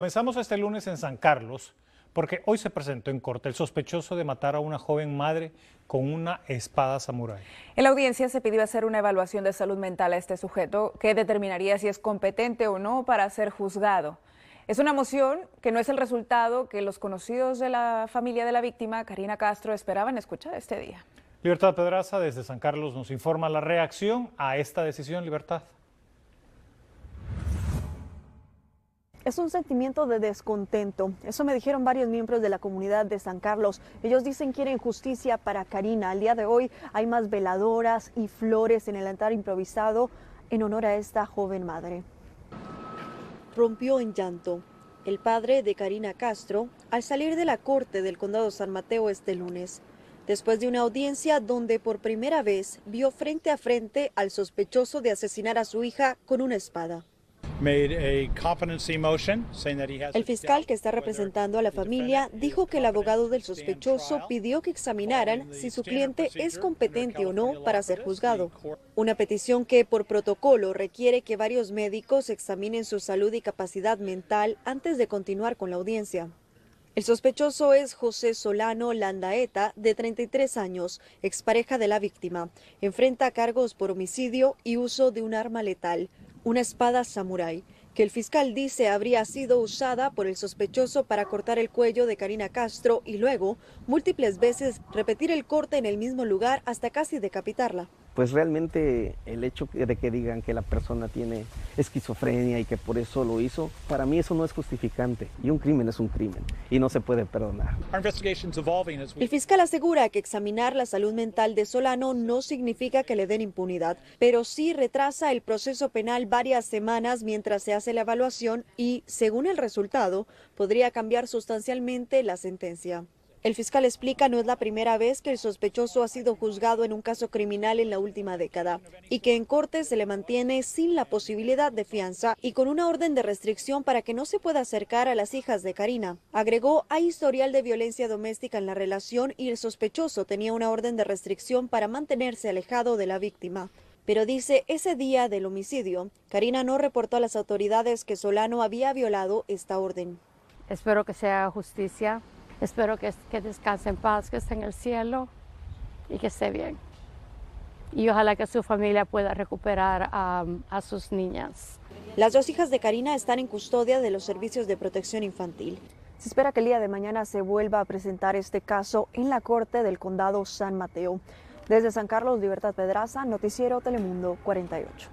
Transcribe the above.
Comenzamos este lunes en San Carlos porque hoy se presentó en corte el sospechoso de matar a una joven madre con una espada samurái. En la audiencia se pidió hacer una evaluación de salud mental a este sujeto que determinaría si es competente o no para ser juzgado. Es una moción que no es el resultado que los conocidos de la familia de la víctima, Karina Castro, esperaban escuchar este día. Libertad Pedraza desde San Carlos nos informa la reacción a esta decisión, Libertad. es un sentimiento de descontento. Eso me dijeron varios miembros de la comunidad de San Carlos. Ellos dicen quieren justicia para Karina. Al día de hoy hay más veladoras y flores en el altar improvisado en honor a esta joven madre. Rompió en llanto el padre de Karina Castro al salir de la corte del condado San Mateo este lunes después de una audiencia donde por primera vez vio frente a frente al sospechoso de asesinar a su hija con una espada. El fiscal que está representando a la familia dijo que el abogado del sospechoso pidió que examinaran si su cliente es competente o no para ser juzgado. Una petición que por protocolo requiere que varios médicos examinen su salud y capacidad mental antes de continuar con la audiencia. El sospechoso es José Solano Landaeta, de 33 años, expareja de la víctima. Enfrenta cargos por homicidio y uso de un arma letal una espada samurái que el fiscal dice habría sido usada por el sospechoso para cortar el cuello de Karina Castro y luego múltiples veces repetir el corte en el mismo lugar hasta casi decapitarla pues realmente el hecho de que digan que la persona tiene esquizofrenia y que por eso lo hizo, para mí eso no es justificante. Y un crimen es un crimen y no se puede perdonar. El fiscal asegura que examinar la salud mental de Solano no significa que le den impunidad, pero sí retrasa el proceso penal varias semanas mientras se hace la evaluación y, según el resultado, podría cambiar sustancialmente la sentencia. El fiscal explica no es la primera vez que el sospechoso ha sido juzgado en un caso criminal en la última década y que en corte se le mantiene sin la posibilidad de fianza y con una orden de restricción para que no se pueda acercar a las hijas de Karina. Agregó, hay historial de violencia doméstica en la relación y el sospechoso tenía una orden de restricción para mantenerse alejado de la víctima pero dice ese día del homicidio, Karina no reportó a las autoridades que Solano había violado esta orden. Espero que sea justicia Espero que, que descanse en paz, que esté en el cielo y que esté bien. Y ojalá que su familia pueda recuperar a sus niñas. Las dos hijas de Karina están en custodia de los servicios de protección infantil. Se espera que el día de mañana se vuelva a presentar este caso en la Corte del Condado San Mateo. Desde San Carlos, Libertad Pedraza, Noticiero Telemundo 48.